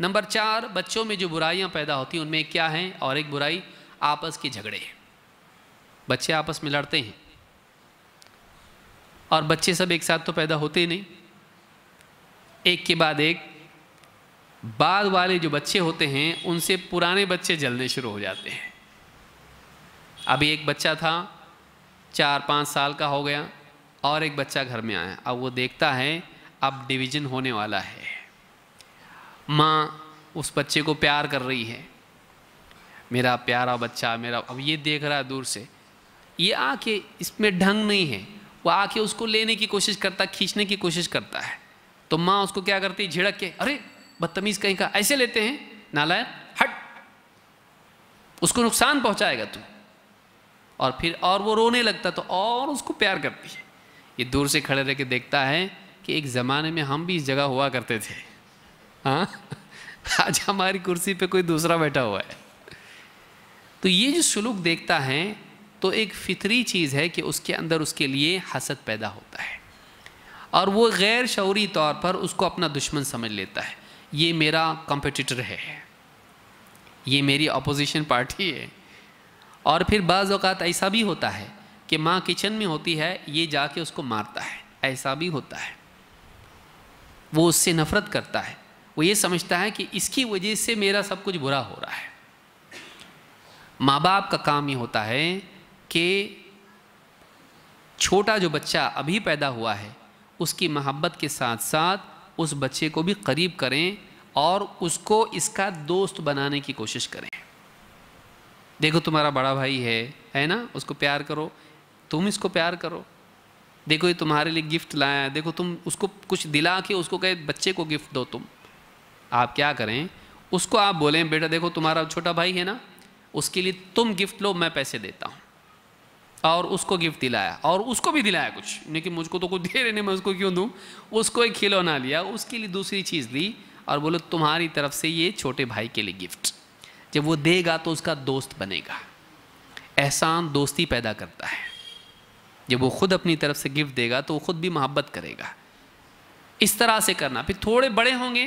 number चार बच्चों में जो बुराइयां पैदा होती हैं उनमें क्या हैं और एक बुराई आपस के झगड़े हैं बच्चे आपस में लड़ते हैं और बच्चे सब एक साथ तो पैदा होते ही नहीं एक के बाद एक बाद वाले जो बच्चे होते हैं उनसे पुराने बच्चे जलने शुरू हो जाते हैं अभी एक बच्चा था चार पाँच साल का हो गया और एक बच्चा घर में आया अब वो देखता है अब डिवीज़न होने वाला है माँ उस बच्चे को प्यार कर रही है मेरा प्यारा बच्चा मेरा अब ये देख रहा है दूर से ये आके इसमें ढंग नहीं है वो आके उसको लेने की कोशिश करता खींचने की कोशिश करता है तो माँ उसको क्या करती है झिड़क के अरे बदतमीज़ कहीं का ऐसे लेते हैं नालायक हट उसको नुकसान पहुँचाएगा तू और फिर और वो रोने लगता तो और उसको प्यार करती है ये दूर से खड़े रह के देखता है कि एक ज़माने में हम भी इस जगह हुआ करते थे हाँ आज हमारी कुर्सी पे कोई दूसरा बैठा हुआ है तो ये जो सलूक देखता है तो एक फितरी चीज़ है कि उसके अंदर उसके लिए हसद पैदा होता है और वो गैर शौरी तौर पर उसको अपना दुश्मन समझ लेता है ये मेरा कंपटीटर है ये मेरी अपोजिशन पार्टी है और फिर बाज़ ऐसा भी होता है कि माँ किचन में होती है ये जाके उसको मारता है ऐसा भी होता है वो उससे नफ़रत करता है वो ये समझता है कि इसकी वजह से मेरा सब कुछ बुरा हो रहा है माँ बाप का काम ये होता है कि छोटा जो बच्चा अभी पैदा हुआ है उसकी मोहब्बत के साथ साथ उस बच्चे को भी करीब करें और उसको इसका दोस्त बनाने की कोशिश करें देखो तुम्हारा बड़ा भाई है है ना उसको प्यार करो तुम इसको प्यार करो देखो ये तुम्हारे लिए गिफ्ट लाया है देखो तुम उसको कुछ दिला के उसको कहे बच्चे को गिफ्ट दो तुम आप क्या करें उसको आप बोलें बेटा देखो तुम्हारा छोटा भाई है ना उसके लिए तुम गिफ्ट लो मैं पैसे देता हूँ और उसको गिफ्ट दिलाया और उसको भी दिलाया कुछ लेकिन मुझको तो कुछ दे रहे नहीं मैं उसको क्यों दूँ उसको एक खिलौना लिया उसके लिए दूसरी चीज़ दी और बोलो तुम्हारी तरफ से ये छोटे भाई के लिए गिफ्ट जब वो देगा तो उसका दोस्त बनेगा एहसान दोस्ती पैदा करता है जब वो खुद अपनी तरफ से गिफ्ट देगा तो वो खुद भी मोहब्बत करेगा इस तरह से करना फिर थोड़े बड़े होंगे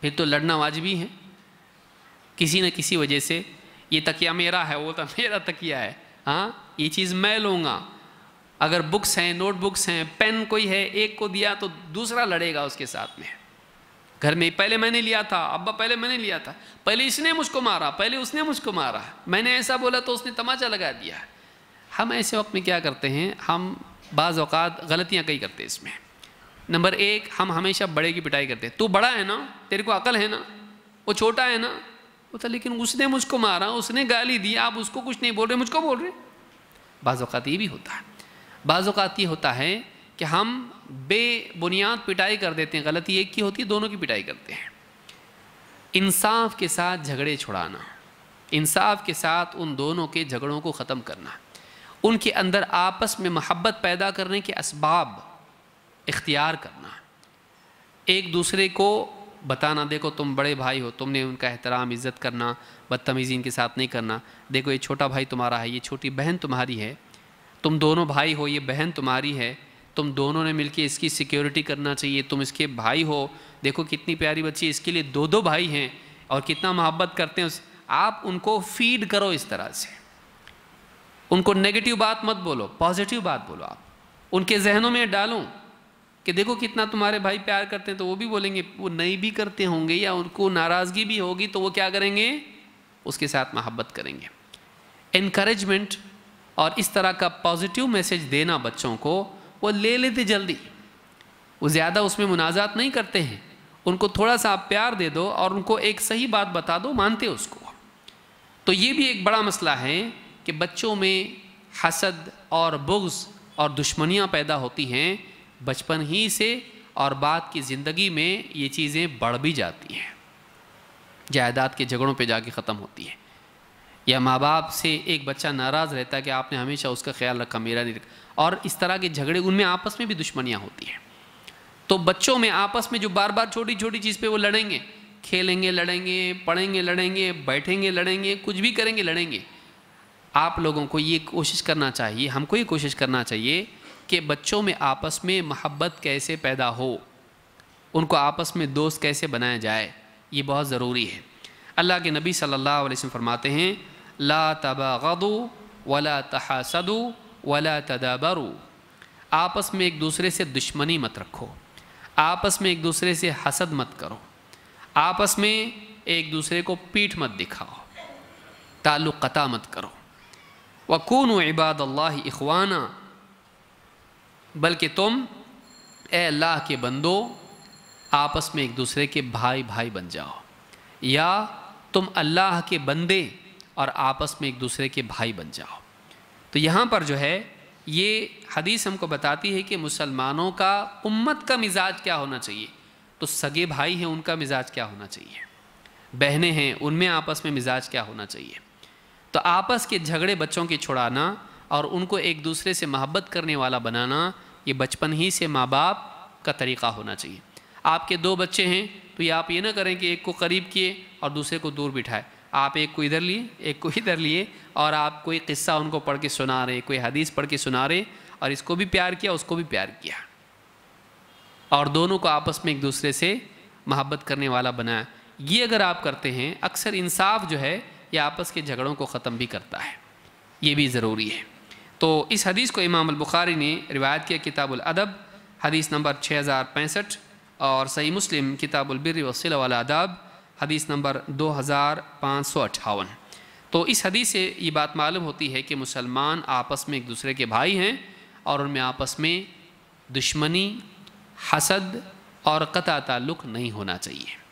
फिर तो लड़ना वाजबी है किसी न किसी वजह से ये तकिया मेरा है वो तो मेरा तकिया है हाँ ये चीज़ मैं लूँगा अगर बुक्स हैं नोटबुक्स हैं पेन कोई है एक को दिया तो दूसरा लड़ेगा उसके साथ में घर में पहले मैंने लिया था अब्बा पहले मैंने लिया था पहले इसने मुझको मारा पहले उसने मुझको मारा मैंने ऐसा बोला तो उसने तमाचा लगा दिया हम ऐसे वक्त में क्या करते हैं हम बाज़ अवत गलतियाँ कई करते हैं इसमें नंबर एक हम हमेशा बड़े की पिटाई करते तू बड़ा है ना तेरे को अकल है ना वो छोटा है ना बोलता तो लेकिन उसने मुझको मारा उसने गाली दी आप उसको कुछ नहीं बोल रहे मुझको बोल रहे बाज़ात ये भी होता है बाज़ात ये होता है कि हम बेबुनियाद पिटाई कर देते हैं गलती एक की होती है दोनों की पिटाई करते हैं इंसाफ के साथ झगड़े छुड़ाना इंसाफ के साथ उन दोनों के झगड़ों को ख़त्म करना उनके अंदर आपस में महब्बत पैदा करने के इसबाब इख्तियार करना एक दूसरे को बताना देखो तुम बड़े भाई हो तुमने उनका एहतराम इज़्ज़त करना बदतमीज़ी इनके साथ नहीं करना देखो ये छोटा भाई तुम्हारा है ये छोटी बहन तुम्हारी है तुम दोनों भाई हो ये बहन तुम्हारी है तुम दोनों ने मिलकर इसकी सिक्योरिटी करना चाहिए तुम इसके भाई हो देखो कितनी प्यारी बच्ची इसके लिए दो दो भाई हैं और कितना मोहब्बत करते हैं उस आप उनको फीड करो इस तरह से उनको नेगेटिव बात मत बोलो पॉजिटिव बात बोलो आप उनके जहनों में डालो कि देखो कितना तुम्हारे भाई प्यार करते हैं तो वो भी बोलेंगे वो नहीं भी करते होंगे या उनको नाराज़गी भी होगी तो वो क्या करेंगे उसके साथ मोहब्बत करेंगे इनक्रेजमेंट और इस तरह का पॉजिटिव मैसेज देना बच्चों को वो ले लेते जल्दी वो ज़्यादा उसमें मुनाजात नहीं करते हैं उनको थोड़ा सा आप प्यार दे दो और उनको एक सही बात बता दो मानते उसको तो ये भी एक बड़ा मसला है कि बच्चों में हसद और बुग्स और दुश्मनियाँ पैदा होती हैं बचपन ही से और बाद की ज़िंदगी में ये चीज़ें बढ़ भी जाती हैं जायदाद के झगड़ों पे जाके ख़त्म होती है या माँ बाप से एक बच्चा नाराज़ रहता है कि आपने हमेशा उसका ख्याल रखा मेरा नहीं रखा और इस तरह के झगड़े उनमें आपस में भी दुश्मनियाँ होती हैं तो बच्चों में आपस में जो बार बार छोटी छोटी चीज़ पर वो लड़ेंगे खेलेंगे लड़ेंगे पढ़ेंगे लड़ेंगे बैठेंगे लड़ेंगे कुछ भी करेंगे लड़ेंगे आप लोगों को ये कोशिश करना चाहिए हमको ये कोशिश करना चाहिए कि बच्चों में आपस में महब्बत कैसे पैदा हो उनको आपस में दोस्त कैसे बनाया जाए ये बहुत ज़रूरी है अल्लाह के नबी सल्लल्लाहु अलैहि वसल्लम फरमाते हैं ला तबागदु वला तहासदु वला तदाबरु आपस में एक दूसरे से दुश्मनी मत रखो आपस में एक दूसरे से हसद मत करो आपस में एक दूसरे को पीठ मत दिखाओ ताल्लुक़ता मत करो वकून व अल्लाह इखवाना बल्कि तुम ए अल्लाह के बंदो आपस में एक दूसरे के भाई भाई बन जाओ या तुम अल्लाह के बंदे और आपस में एक दूसरे के भाई बन जाओ तो यहाँ पर जो है ये हदीस हमको बताती है कि मुसलमानों का उम्मत का मिजाज क्या होना चाहिए तो सगे भाई हैं उनका मिजाज क्या होना चाहिए बहनें हैं उनमें आपस में मिजाज क्या होना चाहिए तो आपस के झगड़े बच्चों के छुड़ाना और उनको एक दूसरे से मोहब्बत करने वाला बनाना ये बचपन ही से माँ बाप का तरीक़ा होना चाहिए आपके दो बच्चे हैं तो ये आप ये ना करें कि एक को करीब किए और दूसरे को दूर बिठाए आप एक को इधर लिए एक को इधर लिए और आप कोई किस्सा उनको पढ़ के सुना रहे कोई हदीस पढ़ के सुना रहे और इसको भी प्यार किया उसको भी प्यार किया और दोनों को आपस में एक दूसरे से मोहब्बत करने वाला बनाया ये अगर आप करते हैं अक्सर इंसाफ जो है ये आपस के झगड़ों को ख़त्म भी करता है ये भी ज़रूरी है तो इस हदीस को इमाम बुखारी ने रिवायत किया किताबुल अदब हदीस नंबर छः हज़ार पैंसठ और सही मुस्लिम किताबुलबिर वसिल अदब हदीस नंबर दो हज़ार पाँच सौ अट्ठावन तो इस हदीस से ये बात मालूम होती है कि मुसलमान आपस में एक दूसरे के भाई हैं और उनमें आपस में दुश्मनी हसद और कता ताल्लुक़ नहीं होना चाहिए